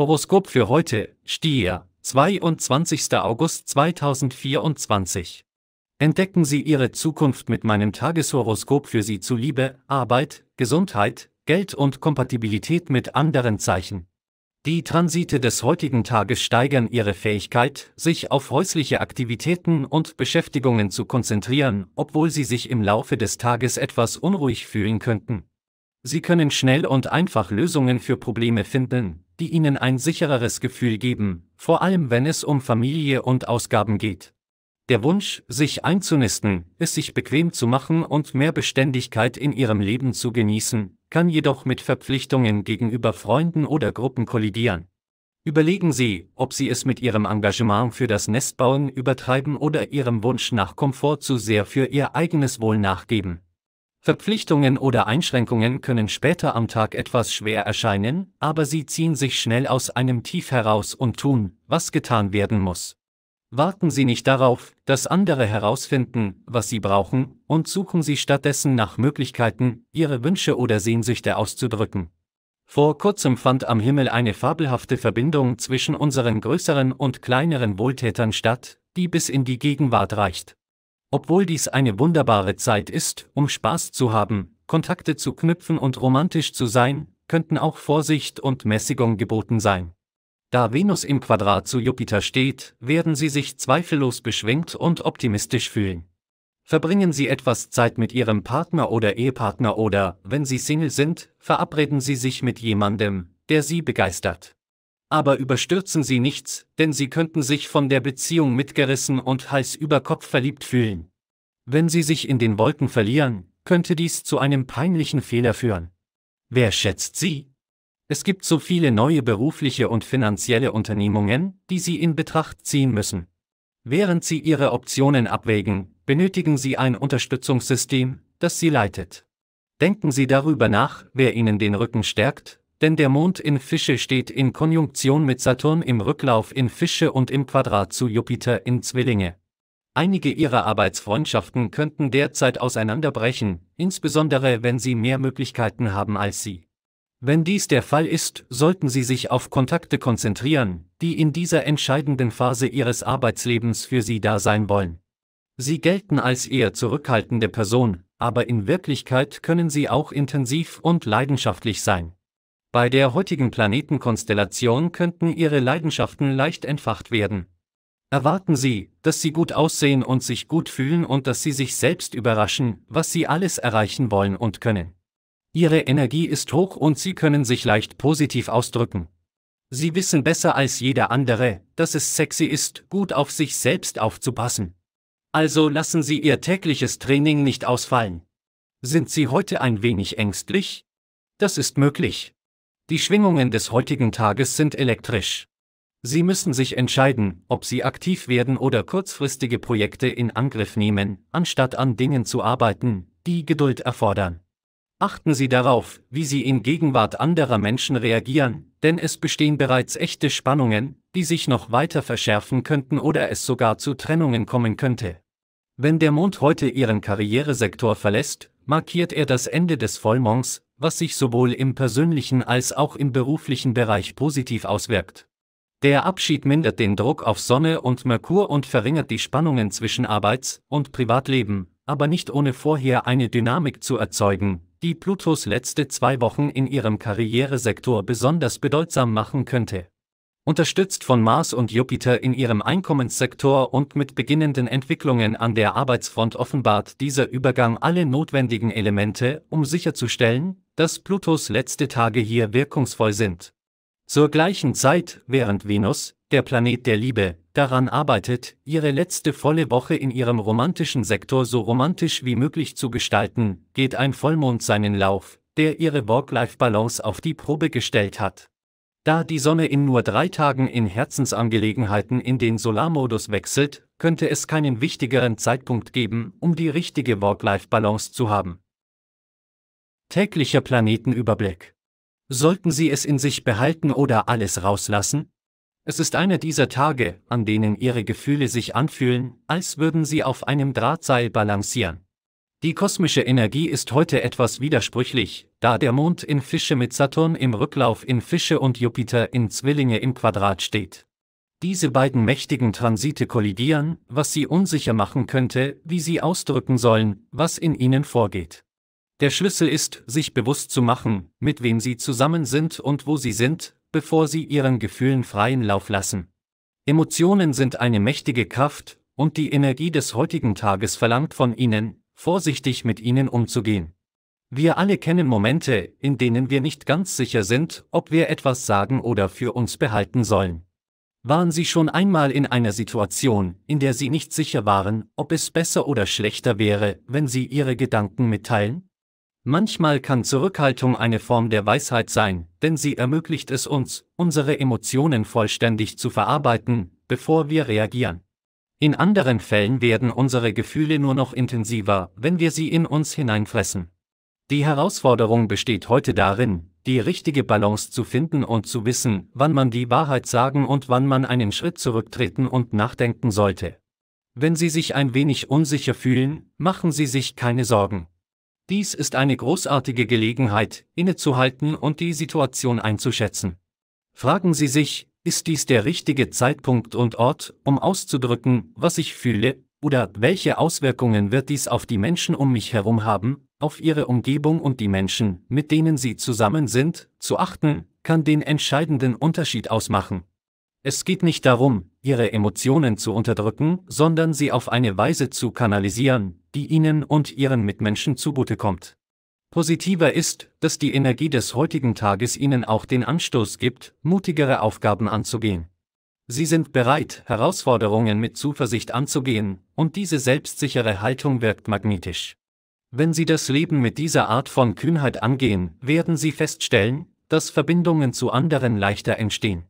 Horoskop für heute, Stier, 22. August 2024. Entdecken Sie Ihre Zukunft mit meinem Tageshoroskop für Sie zu Liebe, Arbeit, Gesundheit, Geld und Kompatibilität mit anderen Zeichen. Die Transite des heutigen Tages steigern Ihre Fähigkeit, sich auf häusliche Aktivitäten und Beschäftigungen zu konzentrieren, obwohl Sie sich im Laufe des Tages etwas unruhig fühlen könnten. Sie können schnell und einfach Lösungen für Probleme finden, die ihnen ein sichereres Gefühl geben, vor allem wenn es um Familie und Ausgaben geht. Der Wunsch, sich einzunisten, es sich bequem zu machen und mehr Beständigkeit in ihrem Leben zu genießen, kann jedoch mit Verpflichtungen gegenüber Freunden oder Gruppen kollidieren. Überlegen Sie, ob Sie es mit Ihrem Engagement für das Nestbauen übertreiben oder Ihrem Wunsch nach Komfort zu sehr für Ihr eigenes Wohl nachgeben. Verpflichtungen oder Einschränkungen können später am Tag etwas schwer erscheinen, aber sie ziehen sich schnell aus einem Tief heraus und tun, was getan werden muss. Warten Sie nicht darauf, dass andere herausfinden, was Sie brauchen, und suchen Sie stattdessen nach Möglichkeiten, Ihre Wünsche oder Sehnsüchte auszudrücken. Vor kurzem fand am Himmel eine fabelhafte Verbindung zwischen unseren größeren und kleineren Wohltätern statt, die bis in die Gegenwart reicht. Obwohl dies eine wunderbare Zeit ist, um Spaß zu haben, Kontakte zu knüpfen und romantisch zu sein, könnten auch Vorsicht und Mäßigung geboten sein. Da Venus im Quadrat zu Jupiter steht, werden Sie sich zweifellos beschwingt und optimistisch fühlen. Verbringen Sie etwas Zeit mit Ihrem Partner oder Ehepartner oder, wenn Sie Single sind, verabreden Sie sich mit jemandem, der Sie begeistert aber überstürzen Sie nichts, denn Sie könnten sich von der Beziehung mitgerissen und Hals über Kopf verliebt fühlen. Wenn Sie sich in den Wolken verlieren, könnte dies zu einem peinlichen Fehler führen. Wer schätzt Sie? Es gibt so viele neue berufliche und finanzielle Unternehmungen, die Sie in Betracht ziehen müssen. Während Sie Ihre Optionen abwägen, benötigen Sie ein Unterstützungssystem, das Sie leitet. Denken Sie darüber nach, wer Ihnen den Rücken stärkt, denn der Mond in Fische steht in Konjunktion mit Saturn im Rücklauf in Fische und im Quadrat zu Jupiter in Zwillinge. Einige ihrer Arbeitsfreundschaften könnten derzeit auseinanderbrechen, insbesondere wenn sie mehr Möglichkeiten haben als sie. Wenn dies der Fall ist, sollten Sie sich auf Kontakte konzentrieren, die in dieser entscheidenden Phase Ihres Arbeitslebens für Sie da sein wollen. Sie gelten als eher zurückhaltende Person, aber in Wirklichkeit können Sie auch intensiv und leidenschaftlich sein. Bei der heutigen Planetenkonstellation könnten Ihre Leidenschaften leicht entfacht werden. Erwarten Sie, dass Sie gut aussehen und sich gut fühlen und dass Sie sich selbst überraschen, was Sie alles erreichen wollen und können. Ihre Energie ist hoch und Sie können sich leicht positiv ausdrücken. Sie wissen besser als jeder andere, dass es sexy ist, gut auf sich selbst aufzupassen. Also lassen Sie Ihr tägliches Training nicht ausfallen. Sind Sie heute ein wenig ängstlich? Das ist möglich. Die Schwingungen des heutigen Tages sind elektrisch. Sie müssen sich entscheiden, ob Sie aktiv werden oder kurzfristige Projekte in Angriff nehmen, anstatt an Dingen zu arbeiten, die Geduld erfordern. Achten Sie darauf, wie Sie in Gegenwart anderer Menschen reagieren, denn es bestehen bereits echte Spannungen, die sich noch weiter verschärfen könnten oder es sogar zu Trennungen kommen könnte. Wenn der Mond heute Ihren Karrieresektor verlässt, markiert er das Ende des Vollmonds, was sich sowohl im persönlichen als auch im beruflichen Bereich positiv auswirkt. Der Abschied mindert den Druck auf Sonne und Merkur und verringert die Spannungen zwischen Arbeits- und Privatleben, aber nicht ohne vorher eine Dynamik zu erzeugen, die Plutos letzte zwei Wochen in ihrem Karrieresektor besonders bedeutsam machen könnte unterstützt von Mars und Jupiter in ihrem Einkommenssektor und mit beginnenden Entwicklungen an der Arbeitsfront offenbart dieser Übergang alle notwendigen Elemente, um sicherzustellen, dass Plutos letzte Tage hier wirkungsvoll sind. Zur gleichen Zeit, während Venus, der Planet der Liebe, daran arbeitet, ihre letzte volle Woche in ihrem romantischen Sektor so romantisch wie möglich zu gestalten, geht ein Vollmond seinen Lauf, der ihre Work-Life-Balance auf die Probe gestellt hat. Da die Sonne in nur drei Tagen in Herzensangelegenheiten in den Solarmodus wechselt, könnte es keinen wichtigeren Zeitpunkt geben, um die richtige Work-Life-Balance zu haben. Täglicher Planetenüberblick. Sollten Sie es in sich behalten oder alles rauslassen? Es ist einer dieser Tage, an denen Ihre Gefühle sich anfühlen, als würden Sie auf einem Drahtseil balancieren. Die kosmische Energie ist heute etwas widersprüchlich, da der Mond in Fische mit Saturn im Rücklauf in Fische und Jupiter in Zwillinge im Quadrat steht. Diese beiden mächtigen Transite kollidieren, was sie unsicher machen könnte, wie sie ausdrücken sollen, was in ihnen vorgeht. Der Schlüssel ist, sich bewusst zu machen, mit wem sie zusammen sind und wo sie sind, bevor sie ihren Gefühlen freien Lauf lassen. Emotionen sind eine mächtige Kraft, und die Energie des heutigen Tages verlangt von ihnen, vorsichtig mit ihnen umzugehen. Wir alle kennen Momente, in denen wir nicht ganz sicher sind, ob wir etwas sagen oder für uns behalten sollen. Waren Sie schon einmal in einer Situation, in der Sie nicht sicher waren, ob es besser oder schlechter wäre, wenn Sie Ihre Gedanken mitteilen? Manchmal kann Zurückhaltung eine Form der Weisheit sein, denn sie ermöglicht es uns, unsere Emotionen vollständig zu verarbeiten, bevor wir reagieren. In anderen Fällen werden unsere Gefühle nur noch intensiver, wenn wir sie in uns hineinfressen. Die Herausforderung besteht heute darin, die richtige Balance zu finden und zu wissen, wann man die Wahrheit sagen und wann man einen Schritt zurücktreten und nachdenken sollte. Wenn Sie sich ein wenig unsicher fühlen, machen Sie sich keine Sorgen. Dies ist eine großartige Gelegenheit, innezuhalten und die Situation einzuschätzen. Fragen Sie sich, ist dies der richtige Zeitpunkt und Ort, um auszudrücken, was ich fühle, oder welche Auswirkungen wird dies auf die Menschen um mich herum haben, auf ihre Umgebung und die Menschen, mit denen sie zusammen sind, zu achten, kann den entscheidenden Unterschied ausmachen. Es geht nicht darum, ihre Emotionen zu unterdrücken, sondern sie auf eine Weise zu kanalisieren, die ihnen und ihren Mitmenschen zugute kommt. Positiver ist, dass die Energie des heutigen Tages ihnen auch den Anstoß gibt, mutigere Aufgaben anzugehen. Sie sind bereit, Herausforderungen mit Zuversicht anzugehen, und diese selbstsichere Haltung wirkt magnetisch. Wenn Sie das Leben mit dieser Art von Kühnheit angehen, werden Sie feststellen, dass Verbindungen zu anderen leichter entstehen.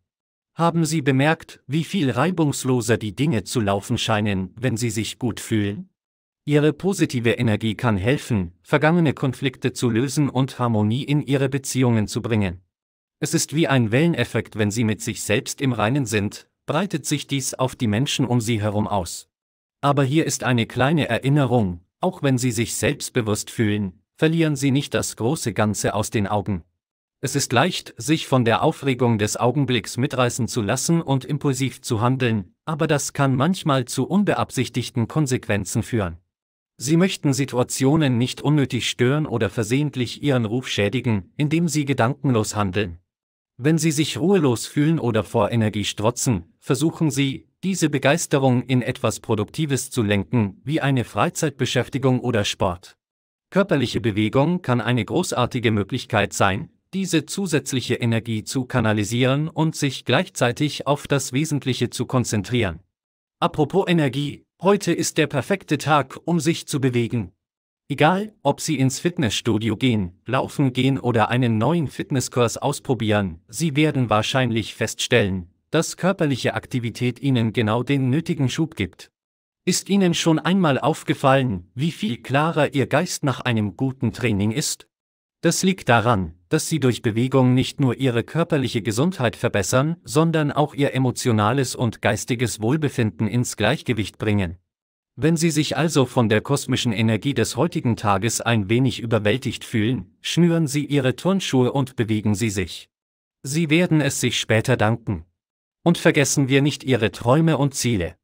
Haben Sie bemerkt, wie viel reibungsloser die Dinge zu laufen scheinen, wenn Sie sich gut fühlen? Ihre positive Energie kann helfen, vergangene Konflikte zu lösen und Harmonie in ihre Beziehungen zu bringen. Es ist wie ein Welleneffekt, wenn sie mit sich selbst im Reinen sind, breitet sich dies auf die Menschen um sie herum aus. Aber hier ist eine kleine Erinnerung, auch wenn sie sich selbstbewusst fühlen, verlieren sie nicht das große Ganze aus den Augen. Es ist leicht, sich von der Aufregung des Augenblicks mitreißen zu lassen und impulsiv zu handeln, aber das kann manchmal zu unbeabsichtigten Konsequenzen führen. Sie möchten Situationen nicht unnötig stören oder versehentlich ihren Ruf schädigen, indem sie gedankenlos handeln. Wenn Sie sich ruhelos fühlen oder vor Energie strotzen, versuchen Sie, diese Begeisterung in etwas Produktives zu lenken, wie eine Freizeitbeschäftigung oder Sport. Körperliche Bewegung kann eine großartige Möglichkeit sein, diese zusätzliche Energie zu kanalisieren und sich gleichzeitig auf das Wesentliche zu konzentrieren. Apropos Energie, Heute ist der perfekte Tag, um sich zu bewegen. Egal, ob Sie ins Fitnessstudio gehen, laufen gehen oder einen neuen Fitnesskurs ausprobieren, Sie werden wahrscheinlich feststellen, dass körperliche Aktivität Ihnen genau den nötigen Schub gibt. Ist Ihnen schon einmal aufgefallen, wie viel klarer Ihr Geist nach einem guten Training ist? Das liegt daran, dass sie durch Bewegung nicht nur ihre körperliche Gesundheit verbessern, sondern auch ihr emotionales und geistiges Wohlbefinden ins Gleichgewicht bringen. Wenn Sie sich also von der kosmischen Energie des heutigen Tages ein wenig überwältigt fühlen, schnüren Sie Ihre Turnschuhe und bewegen Sie sich. Sie werden es sich später danken. Und vergessen wir nicht Ihre Träume und Ziele.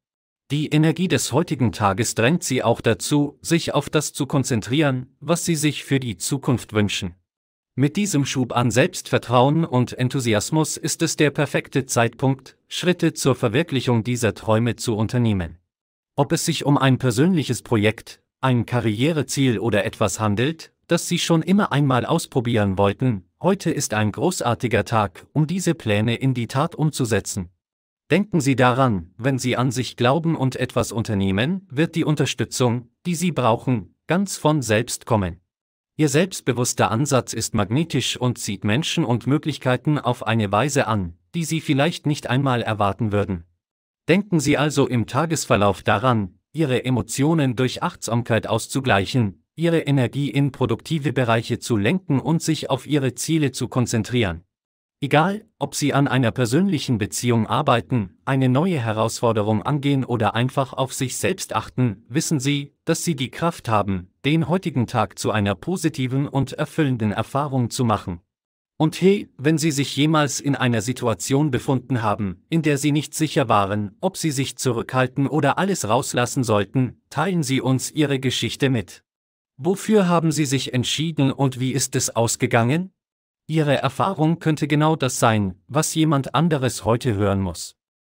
Die Energie des heutigen Tages drängt Sie auch dazu, sich auf das zu konzentrieren, was Sie sich für die Zukunft wünschen. Mit diesem Schub an Selbstvertrauen und Enthusiasmus ist es der perfekte Zeitpunkt, Schritte zur Verwirklichung dieser Träume zu unternehmen. Ob es sich um ein persönliches Projekt, ein Karriereziel oder etwas handelt, das Sie schon immer einmal ausprobieren wollten, heute ist ein großartiger Tag, um diese Pläne in die Tat umzusetzen. Denken Sie daran, wenn Sie an sich glauben und etwas unternehmen, wird die Unterstützung, die Sie brauchen, ganz von selbst kommen. Ihr selbstbewusster Ansatz ist magnetisch und zieht Menschen und Möglichkeiten auf eine Weise an, die sie vielleicht nicht einmal erwarten würden. Denken Sie also im Tagesverlauf daran, Ihre Emotionen durch Achtsamkeit auszugleichen, Ihre Energie in produktive Bereiche zu lenken und sich auf Ihre Ziele zu konzentrieren. Egal, ob Sie an einer persönlichen Beziehung arbeiten, eine neue Herausforderung angehen oder einfach auf sich selbst achten, wissen Sie, dass Sie die Kraft haben, den heutigen Tag zu einer positiven und erfüllenden Erfahrung zu machen. Und hey, wenn Sie sich jemals in einer Situation befunden haben, in der Sie nicht sicher waren, ob Sie sich zurückhalten oder alles rauslassen sollten, teilen Sie uns Ihre Geschichte mit. Wofür haben Sie sich entschieden und wie ist es ausgegangen? Ihre Erfahrung könnte genau das sein, was jemand anderes heute hören muss.